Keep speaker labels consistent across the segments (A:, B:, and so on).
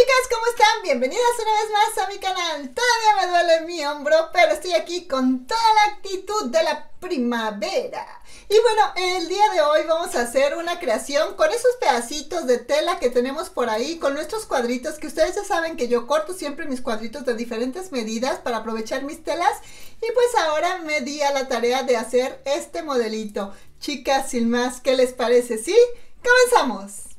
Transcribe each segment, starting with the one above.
A: chicas, ¿cómo están? Bienvenidas una vez más a mi canal. Todavía me duele mi hombro, pero estoy aquí con toda la actitud de la primavera. Y bueno, el día de hoy vamos a hacer una creación con esos pedacitos de tela que tenemos por ahí, con nuestros cuadritos, que ustedes ya saben que yo corto siempre mis cuadritos de diferentes medidas para aprovechar mis telas. Y pues ahora me di a la tarea de hacer este modelito. Chicas, sin más, ¿qué les parece? ¿Sí? ¡Comenzamos!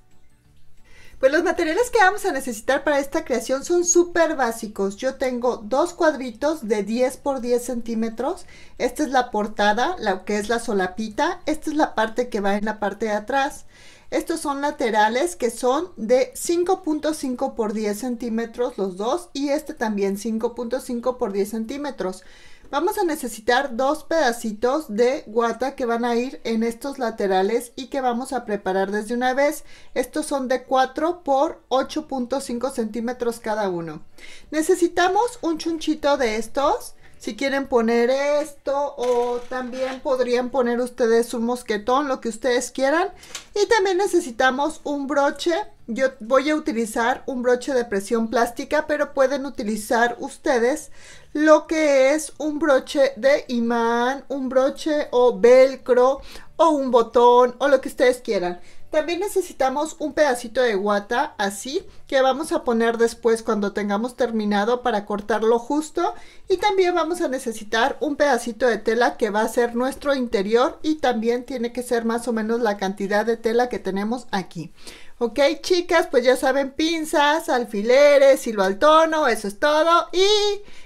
A: Pues los materiales que vamos a necesitar para esta creación son súper básicos. Yo tengo dos cuadritos de 10 por 10 centímetros. Esta es la portada, la que es la solapita. Esta es la parte que va en la parte de atrás. Estos son laterales que son de 5.5 por 10 centímetros los dos y este también 5.5 por 10 centímetros. Vamos a necesitar dos pedacitos de guata que van a ir en estos laterales y que vamos a preparar desde una vez. Estos son de 4 por 8.5 centímetros cada uno. Necesitamos un chunchito de estos si quieren poner esto o también podrían poner ustedes un mosquetón, lo que ustedes quieran. Y también necesitamos un broche. Yo voy a utilizar un broche de presión plástica, pero pueden utilizar ustedes lo que es un broche de imán, un broche o velcro o un botón o lo que ustedes quieran. También necesitamos un pedacito de guata así que vamos a poner después cuando tengamos terminado para cortarlo justo y también vamos a necesitar un pedacito de tela que va a ser nuestro interior y también tiene que ser más o menos la cantidad de tela que tenemos aquí. Ok, chicas, pues ya saben, pinzas, alfileres, hilo al tono, eso es todo y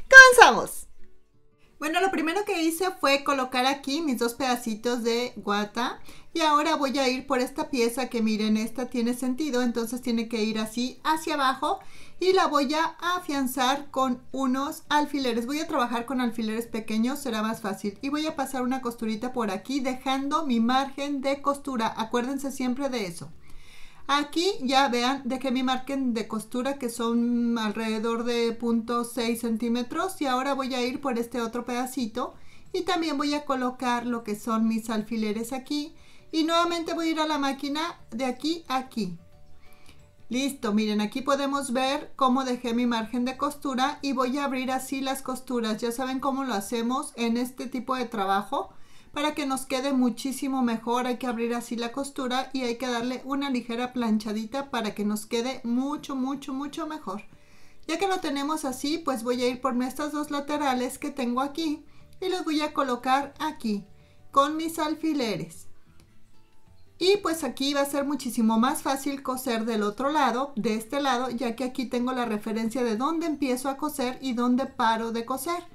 A: comenzamos. Bueno, lo primero que hice fue colocar aquí mis dos pedacitos de guata y ahora voy a ir por esta pieza que miren, esta tiene sentido, entonces tiene que ir así hacia abajo y la voy a afianzar con unos alfileres. Voy a trabajar con alfileres pequeños, será más fácil. Y voy a pasar una costurita por aquí dejando mi margen de costura. Acuérdense siempre de eso. Aquí ya vean, dejé mi margen de costura que son alrededor de 0.6 centímetros y ahora voy a ir por este otro pedacito y también voy a colocar lo que son mis alfileres aquí y nuevamente voy a ir a la máquina de aquí a aquí. Listo, miren aquí podemos ver cómo dejé mi margen de costura y voy a abrir así las costuras. Ya saben cómo lo hacemos en este tipo de trabajo para que nos quede muchísimo mejor hay que abrir así la costura y hay que darle una ligera planchadita para que nos quede mucho, mucho, mucho mejor. Ya que lo tenemos así, pues voy a ir por estas dos laterales que tengo aquí y los voy a colocar aquí con mis alfileres. Y pues aquí va a ser muchísimo más fácil coser del otro lado, de este lado, ya que aquí tengo la referencia de dónde empiezo a coser y dónde paro de coser.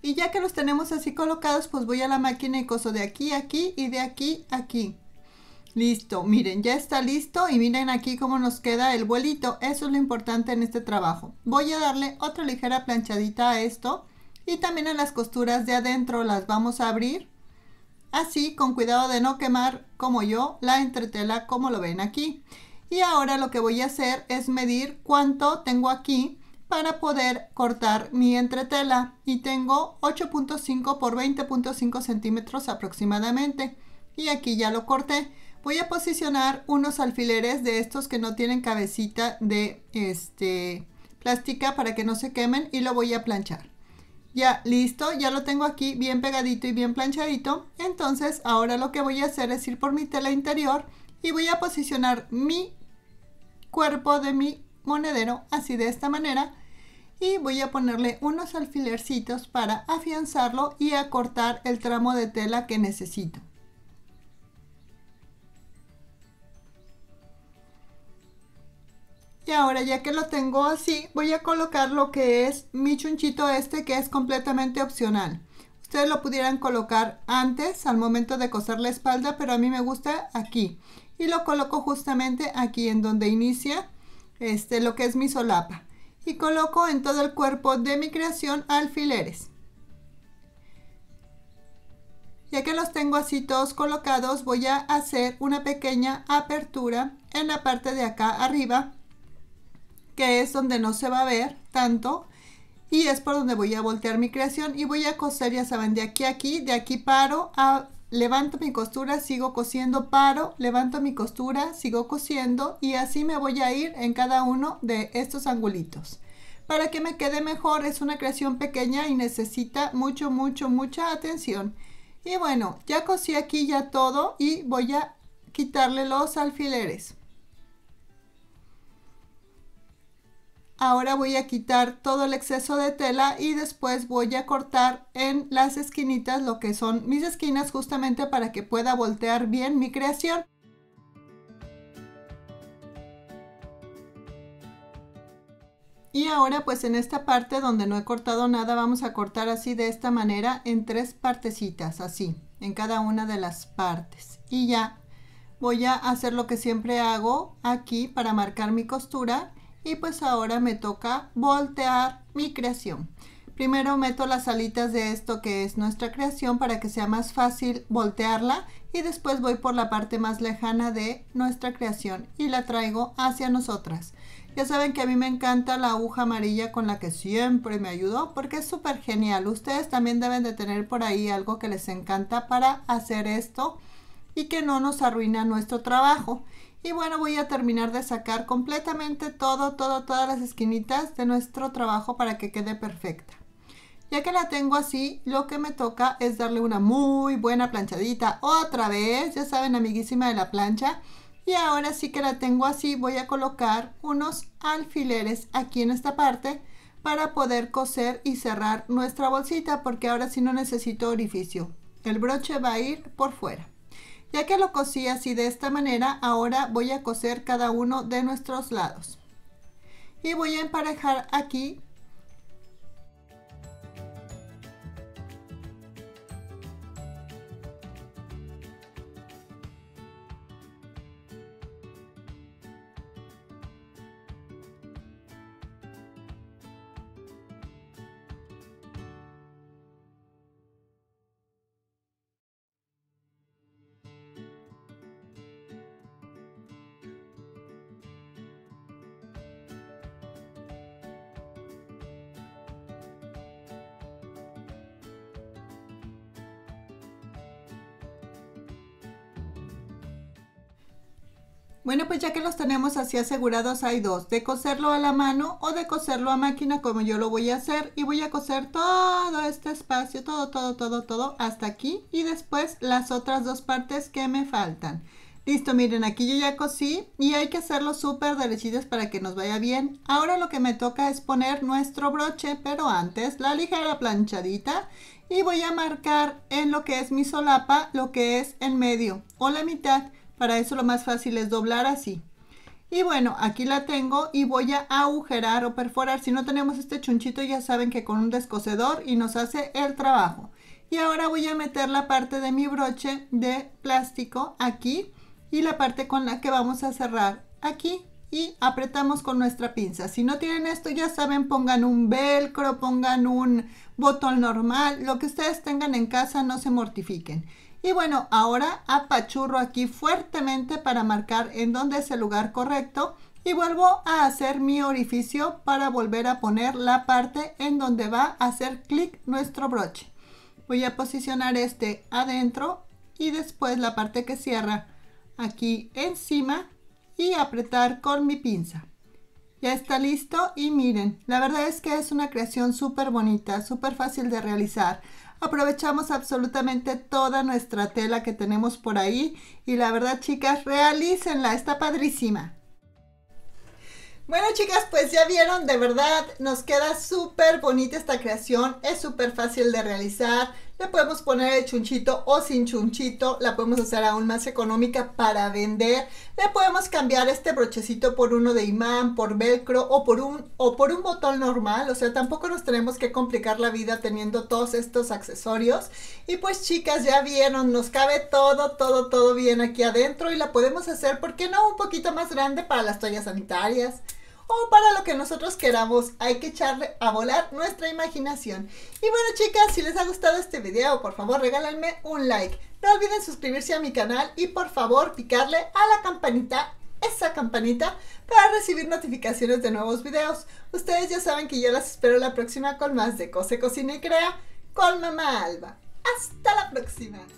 A: Y ya que los tenemos así colocados, pues voy a la máquina y coso de aquí, aquí y de aquí, aquí. Listo, miren, ya está listo y miren aquí cómo nos queda el vuelito. Eso es lo importante en este trabajo. Voy a darle otra ligera planchadita a esto y también a las costuras de adentro las vamos a abrir. Así, con cuidado de no quemar, como yo, la entretela como lo ven aquí. Y ahora lo que voy a hacer es medir cuánto tengo aquí para poder cortar mi entretela y tengo 8.5 por 20.5 centímetros aproximadamente y aquí ya lo corté voy a posicionar unos alfileres de estos que no tienen cabecita de este plástica para que no se quemen y lo voy a planchar ya listo ya lo tengo aquí bien pegadito y bien planchadito entonces ahora lo que voy a hacer es ir por mi tela interior y voy a posicionar mi cuerpo de mi monedero así de esta manera y voy a ponerle unos alfilercitos para afianzarlo y acortar el tramo de tela que necesito. Y ahora ya que lo tengo así, voy a colocar lo que es mi chunchito este que es completamente opcional. Ustedes lo pudieran colocar antes, al momento de coser la espalda, pero a mí me gusta aquí. Y lo coloco justamente aquí en donde inicia este, lo que es mi solapa. Y coloco en todo el cuerpo de mi creación alfileres. Ya que los tengo así todos colocados, voy a hacer una pequeña apertura en la parte de acá arriba, que es donde no se va a ver tanto. Y es por donde voy a voltear mi creación y voy a coser, ya saben, de aquí a aquí, de aquí paro a levanto mi costura, sigo cosiendo, paro, levanto mi costura, sigo cosiendo y así me voy a ir en cada uno de estos angulitos. Para que me quede mejor es una creación pequeña y necesita mucho, mucho, mucha atención. Y bueno, ya cosí aquí ya todo y voy a quitarle los alfileres. Ahora voy a quitar todo el exceso de tela y después voy a cortar en las esquinitas lo que son mis esquinas justamente para que pueda voltear bien mi creación. Y ahora pues en esta parte donde no he cortado nada vamos a cortar así de esta manera en tres partecitas, así, en cada una de las partes. Y ya voy a hacer lo que siempre hago aquí para marcar mi costura y pues ahora me toca voltear mi creación. Primero meto las alitas de esto que es nuestra creación para que sea más fácil voltearla y después voy por la parte más lejana de nuestra creación y la traigo hacia nosotras. Ya saben que a mí me encanta la aguja amarilla con la que siempre me ayudó porque es súper genial. Ustedes también deben de tener por ahí algo que les encanta para hacer esto y que no nos arruina nuestro trabajo. Y bueno, voy a terminar de sacar completamente todo, todo, todas las esquinitas de nuestro trabajo para que quede perfecta. Ya que la tengo así, lo que me toca es darle una muy buena planchadita otra vez. Ya saben, amiguísima de la plancha. Y ahora sí que la tengo así, voy a colocar unos alfileres aquí en esta parte para poder coser y cerrar nuestra bolsita porque ahora sí no necesito orificio. El broche va a ir por fuera. Ya que lo cosí así de esta manera, ahora voy a coser cada uno de nuestros lados. Y voy a emparejar aquí Bueno, pues ya que los tenemos así asegurados, hay dos, de coserlo a la mano o de coserlo a máquina como yo lo voy a hacer y voy a coser todo este espacio, todo, todo, todo, todo hasta aquí y después las otras dos partes que me faltan. Listo, miren, aquí yo ya cosí y hay que hacerlo súper derechitas para que nos vaya bien. Ahora lo que me toca es poner nuestro broche, pero antes la ligera planchadita y voy a marcar en lo que es mi solapa, lo que es el medio o la mitad. Para eso lo más fácil es doblar así. Y bueno, aquí la tengo y voy a agujerar o perforar. Si no tenemos este chunchito, ya saben que con un descocedor y nos hace el trabajo. Y ahora voy a meter la parte de mi broche de plástico aquí y la parte con la que vamos a cerrar aquí y apretamos con nuestra pinza. Si no tienen esto, ya saben, pongan un velcro, pongan un botón normal, lo que ustedes tengan en casa, no se mortifiquen. Y bueno, ahora apachurro aquí fuertemente para marcar en dónde es el lugar correcto y vuelvo a hacer mi orificio para volver a poner la parte en donde va a hacer clic nuestro broche. Voy a posicionar este adentro y después la parte que cierra aquí encima y apretar con mi pinza. Ya está listo y miren, la verdad es que es una creación súper bonita, súper fácil de realizar aprovechamos absolutamente toda nuestra tela que tenemos por ahí y la verdad chicas, realícenla, está padrísima. Bueno chicas, pues ya vieron, de verdad nos queda súper bonita esta creación, es súper fácil de realizar, le podemos poner el chunchito o sin chunchito, la podemos hacer aún más económica para vender. Le podemos cambiar este brochecito por uno de imán, por velcro o por un o por un botón normal, o sea, tampoco nos tenemos que complicar la vida teniendo todos estos accesorios. Y pues chicas, ya vieron, nos cabe todo, todo, todo bien aquí adentro y la podemos hacer, ¿por qué no? Un poquito más grande para las toallas sanitarias, o para lo que nosotros queramos. Hay que echarle a volar nuestra imaginación. Y bueno chicas, si les ha gustado este video, por favor regálenme un like. No olviden suscribirse a mi canal y por favor picarle a la campanita esa campanita para recibir notificaciones de nuevos videos. Ustedes ya saben que yo las espero la próxima con más de Cose, Cocina y Crea con Mamá Alba. ¡Hasta la próxima!